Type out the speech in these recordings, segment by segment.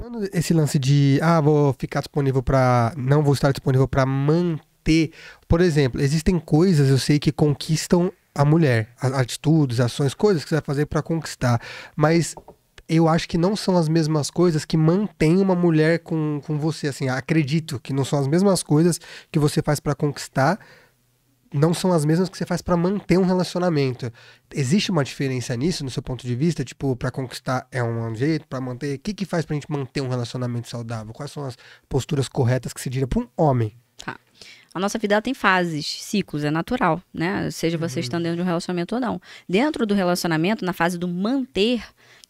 Falando esse lance de, ah, vou ficar disponível para, não vou estar disponível para manter. Por exemplo, existem coisas eu sei que conquistam a mulher, atitudes, ações, coisas que você vai fazer para conquistar, mas eu acho que não são as mesmas coisas que mantém uma mulher com, com você, assim, acredito que não são as mesmas coisas que você faz para conquistar não são as mesmas que você faz para manter um relacionamento. Existe uma diferença nisso, no seu ponto de vista? Tipo, para conquistar é um é jeito, para manter. O que, que faz pra gente manter um relacionamento saudável? Quais são as posturas corretas que se diria para um homem? Tá. A nossa vida tem fases, ciclos, é natural, né? Seja você uhum. estando dentro de um relacionamento ou não. Dentro do relacionamento, na fase do manter,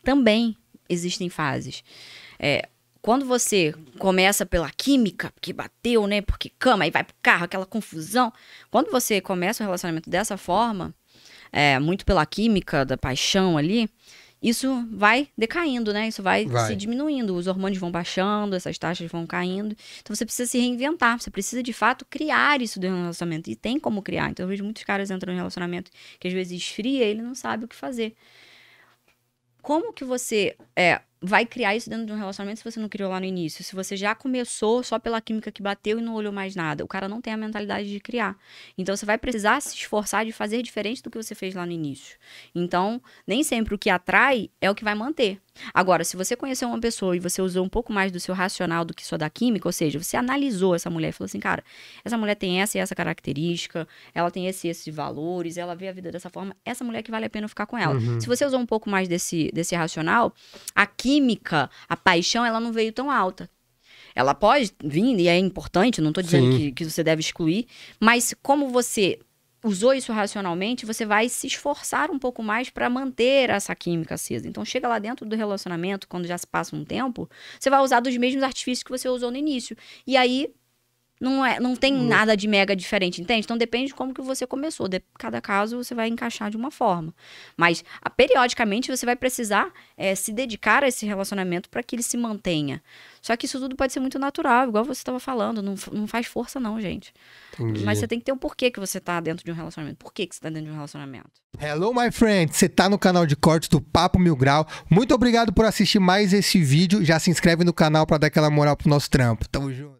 também existem fases. É, quando você começa pela química, porque bateu, né? Porque cama e vai pro carro, aquela confusão. Quando você começa o relacionamento dessa forma, é, muito pela química da paixão ali, isso vai decaindo, né? Isso vai, vai, se diminuindo. Os hormônios vão baixando, essas taxas vão caindo. Então você precisa se reinventar. Você precisa, de fato, criar isso dentro do relacionamento. E tem como criar. Então eu vejo muitos caras entrando em relacionamento que às vezes esfria e ele não sabe o que fazer. Como que você é, vai criar isso dentro de um relacionamento se você não criou lá no início. Se você já começou só pela química que bateu e não olhou mais nada. O cara não tem a mentalidade de criar. Então você vai precisar se esforçar de fazer diferente do que você fez lá no início. Então, nem sempre o que atrai é o que vai manter. Agora, se você conheceu uma pessoa e você usou um pouco mais do seu racional do que só da química, ou seja, você analisou essa mulher e falou assim, cara, essa mulher tem essa e essa característica, ela tem esse e esses valores, ela vê a vida dessa forma, essa mulher é que vale a pena ficar com ela. Uhum. Se você usou um pouco mais desse, desse racional, a química, a paixão, ela não veio tão alta. Ela pode vir e é importante, não estou dizendo que, que você deve excluir, mas como você usou isso racionalmente, você vai se esforçar um pouco mais para manter essa química acesa. Então, chega lá dentro do relacionamento, quando já se passa um tempo, você vai usar dos mesmos artifícios que você usou no início. E aí não, é, não tem uhum. nada de mega diferente, entende? Então depende de como que você começou. De, cada caso você vai encaixar de uma forma. Mas a, periodicamente você vai precisar é, se dedicar a esse relacionamento para que ele se mantenha. Só que isso tudo pode ser muito natural, igual você estava falando. Não, não faz força, não, gente. Entendi. Mas você tem que ter um porquê que você está dentro de um relacionamento. Por que, que você está dentro de um relacionamento? Hello, my friend! Você está no canal de cortes do Papo Mil Grau. Muito obrigado por assistir mais esse vídeo. Já se inscreve no canal para dar aquela moral pro nosso trampo. Tamo junto.